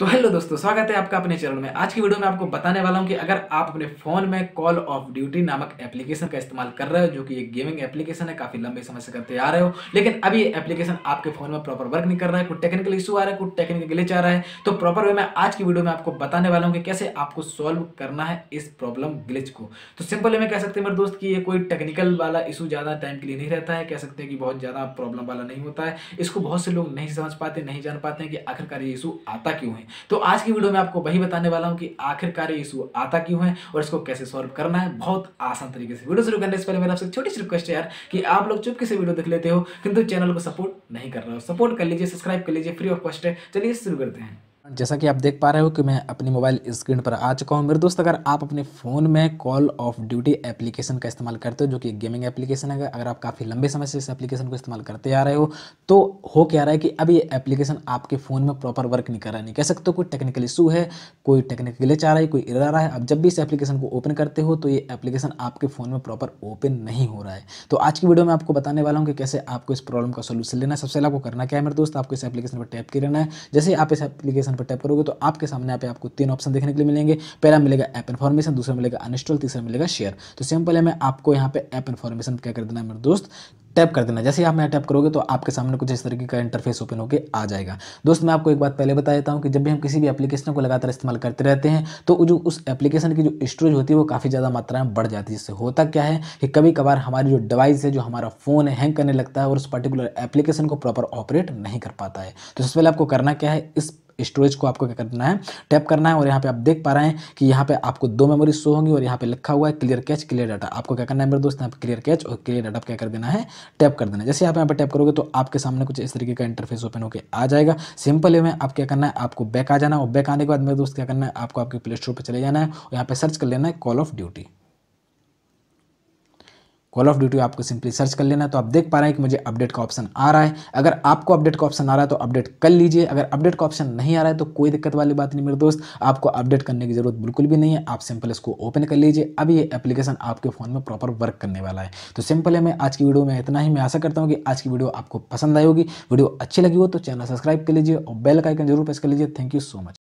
तो हेलो दोस्तों स्वागत है आपका अपने चैनल में आज की वीडियो में आपको बताने वाला हूं कि अगर आप अपने फ़ोन में कॉल ऑफ ड्यूटी नामक एप्लीकेशन का इस्तेमाल कर रहे हो जो कि एक गेमिंग एप्लीकेशन है काफ़ी लंबे समय से करते आ रहे हो लेकिन अभी एप्लीकेशन आपके फ़ोन में प्रॉपर वर्क नहीं कर रहा है कुछ टेक्निकल इशू आ रहा है कुछ टेक्निकल ग्लिच आ रहा है तो प्रॉपर वे मैं आज की वीडियो में आपको बताने वाला हूँ कि कैसे आपको सॉल्व करना है इस प्रॉब्लम ग्लिच को तो सिंपल वे में कह सकते हैं मेरे दोस्त की ये कोई टेक्निकल वाला इशू ज़्यादा टाइम के लिए नहीं रहता है कह सकते हैं कि बहुत ज़्यादा प्रॉब्लम वाला नहीं होता है इसको बहुत से लोग नहीं समझ पाते नहीं जान पाते हैं कि आखिरकार ये इशू आता क्यों है तो आज की वीडियो में आपको वही बताने वाला हूँ कि आखिरकार ये इशू आता क्यों है और इसको कैसे सॉल्व करना है बहुत आसान तरीके से वीडियो शुरू करने से पहले मेरा आपसे छोटी सी रिक्वेस्ट है यार कि आप लोग चुपके से वीडियो देख लेते हो किंतु चैनल को सपोर्ट नहीं कर रहे हो सपोर्ट कर लीजिए सब्सक्राइब कर लीजिए फ्री ऑफ कॉस्ट है चलिए शुरू करते हैं जैसा कि आप देख पा रहे हो कि मैं अपनी मोबाइल स्क्रीन पर आ चुका हूँ मेरे दोस्त अगर आप अपने फ़ोन में कॉल ऑफ ड्यूटी एप्लीकेशन का इस्तेमाल करते हो जो कि गेमिंग एप्लीकेशन है अगर आप काफ़ी लंबे समय से इस एप्लीकेशन को इस्तेमाल करते आ रहे हो तो हो क्या रहा है कि अब ये एप्लीकेशन आपके फ़ोन में प्रॉपर वर्क नहीं कर रहा नहीं कह सकते हो कोई टेक्निकल इशू है कोई टेक्निकल ग्लिच आ रहा है कोई एरर आ रहा है आप जब भी इस एप्लीकेशन को ओपन करते हो तो ये एप्लीकेशन आपके फ़ोन में प्रॉपर ओपन नहीं हो रहा है तो आज की वीडियो में आपको बताने वाला हूँ कि कैसे आपको इस प्रॉब्लम का सोल्यूशन लेना है सबसे पहले आपको करना क्या है मेरे दोस्त आपको इस एप्लीकेशन पर टैप कर रहना है जैसे आप इस एप्लीकेशन पर टैप करोगे तो आपके सामने आप आपको तीन ऑप्शन देखने के लिए मिलेंगे पहला मिलेगा ऐप इन्फॉर्मेशन दूसरा मिलेगा अनस्टॉल तीसरा मिलेगा शेयर तो सिंपल है मैं आपको यहाँ पे ऐप इन्फॉर्मेशन क्या कर देना है मेरे दोस्त टैप कर देना जैसे आप यहाँ टैप करोगे तो आपके सामने कुछ इस तरीके का इंटरफेस ओपन होकर आ जाएगा दोस्त मैं आपको एक बात पहले बता देता हूँ कि जब भी हम किसी भी एप्लीकेशन को लगातार इस्तेमाल करते रहते हैं तो जो उस एप्लीकेशन की जो स्टोरेज होती है वो काफ़ी ज़्यादा मात्रा में बढ़ जाती है जिससे होता क्या है कि कभी कभार हमारी जो डिवाइस है जो हमारा फ़ोन है हैंग करने लगता है और उस पर्टिकुलर एप्लीकेशन को प्रॉपर ऑपरेट नहीं कर पाता है तो सबसे पहले आपको करना क्या है इस स्टोरेज को आपको क्या करना है टैप करना है और यहाँ पे आप देख पा रहे हैं कि यहाँ पे आपको दो मेमोरी शो होंगी और यहाँ पे लिखा हुआ है क्लियर कैच क्लियर डाटा आपको क्या करना है मेरे दोस्त यहाँ पे क्लियर कैच और क्लियर डाटा क्या कर देना है टैप कर देना है जैसे आप यहाँ पे टैप करोगे तो आपके सामने कुछ इस तरीके का इंटरफेस ओपन होकर आ जाएगा सिंपल वे में आप क्या करना है आपको बैक आ जाना और बैक आने के बाद मेरे दोस्त क्या करना है आपको आपके प्ले स्टोर पर चले जाना है और यहाँ पर सर्च कर लेना है call of duty call of duty आपको सिंपली सर्च कर लेना तो आप देख पा रहे हैं कि मुझे अपडेट का ऑप्शन आ रहा है अगर आपको अपडेट का ऑप्शन आ रहा है तो अपडेट कर लीजिए अगर अपडेट का ऑप्शन नहीं आ रहा है तो कोई दिक्कत वाली बात नहीं मेरे दोस्त आपको अपडेट करने की जरूरत बिल्कुल भी नहीं है आप सिंपल इसको ओपन कर लीजिए अब ये एप्लीकेशन आपके फ़ोन में प्रॉपर वर्क करने वाला है तो सिंपल है मैं आज की वीडियो में इतना ही मैं आशा करता हूँ कि आज की वीडियो आपको पसंद आएगी होगी वीडियो अच्छी लगी हो तो चैनल सब्सक्राइब कर लीजिए और बेल का आइकन जरूर प्रेस कर लीजिए थैंक यू सो मच